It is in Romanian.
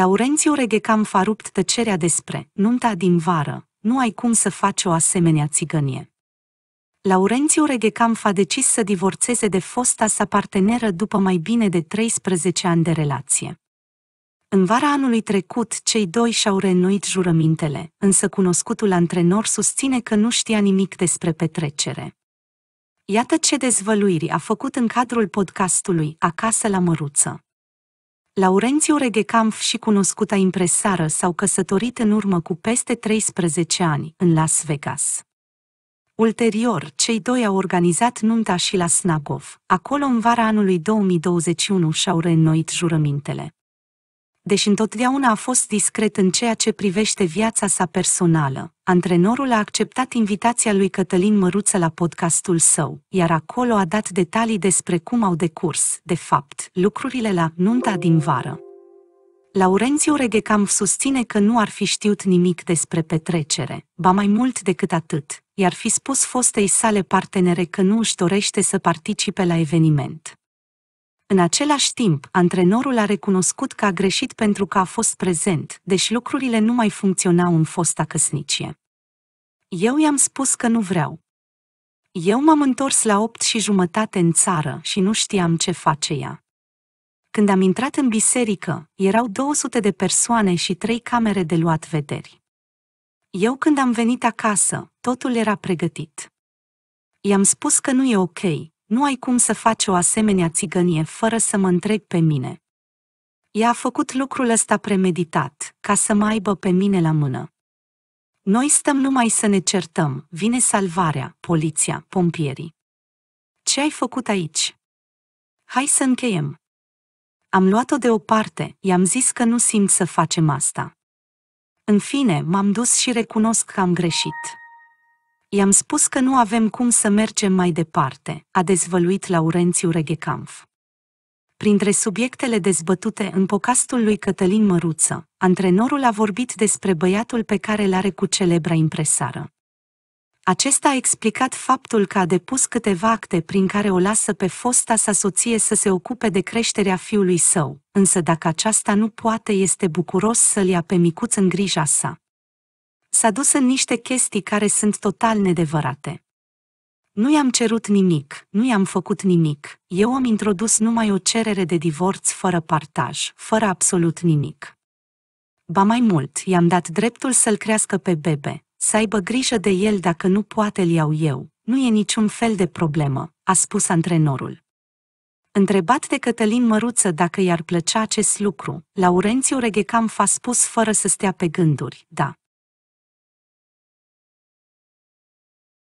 Laurențiu Reghecam a rupt tăcerea despre nunta din vară, nu ai cum să faci o asemenea țigănie. Laurențiu Reghecam a decis să divorțeze de fosta sa parteneră după mai bine de 13 ani de relație. În vara anului trecut, cei doi și-au renuit jurămintele, însă cunoscutul antrenor susține că nu știa nimic despre petrecere. Iată ce dezvăluiri a făcut în cadrul podcastului Acasă la Măruță. Laurențiu Reghecamp și cunoscuta impresară s-au căsătorit în urmă cu peste 13 ani, în Las Vegas. Ulterior, cei doi au organizat nunta și la Snagov. Acolo, în vara anului 2021, și-au reînnoit jurămintele. Deși întotdeauna a fost discret în ceea ce privește viața sa personală, antrenorul a acceptat invitația lui Cătălin Măruță la podcastul său, iar acolo a dat detalii despre cum au decurs, de fapt, lucrurile la nunta din vară. Laurențiu Reghecam susține că nu ar fi știut nimic despre petrecere, ba mai mult decât atât, i-ar fi spus fostei sale partenere că nu își dorește să participe la eveniment. În același timp, antrenorul a recunoscut că a greșit pentru că a fost prezent, deși lucrurile nu mai funcționau în fosta căsnicie. Eu i-am spus că nu vreau. Eu m-am întors la opt și jumătate în țară și nu știam ce face ea. Când am intrat în biserică, erau 200 de persoane și trei camere de luat vederi. Eu când am venit acasă, totul era pregătit. I-am spus că nu e ok, nu ai cum să faci o asemenea țigănie fără să mă întreb pe mine. Ea a făcut lucrul ăsta premeditat, ca să mă aibă pe mine la mână. Noi stăm numai să ne certăm, vine salvarea, poliția, pompierii. Ce ai făcut aici? Hai să încheiem. Am luat-o deoparte, i-am zis că nu simt să facem asta. În fine, m-am dus și recunosc că am greșit. I-am spus că nu avem cum să mergem mai departe, a dezvăluit Laurențiu Reghecamf. Printre subiectele dezbătute în podcastul lui Cătălin Măruță, antrenorul a vorbit despre băiatul pe care l-are cu celebra impresară. Acesta a explicat faptul că a depus câteva acte prin care o lasă pe fosta sa soție să se ocupe de creșterea fiului său, însă dacă aceasta nu poate, este bucuros să-l ia pe micuț în grija sa s-a dus în niște chestii care sunt total nedevărate. Nu i-am cerut nimic, nu i-am făcut nimic, eu am introdus numai o cerere de divorț fără partaj, fără absolut nimic. Ba mai mult, i-am dat dreptul să-l crească pe bebe, să aibă grijă de el dacă nu poate-l iau eu, nu e niciun fel de problemă, a spus antrenorul. Întrebat de Cătălin Măruță dacă i-ar plăcea acest lucru, Laurențiu Reghecam a spus fără să stea pe gânduri, da.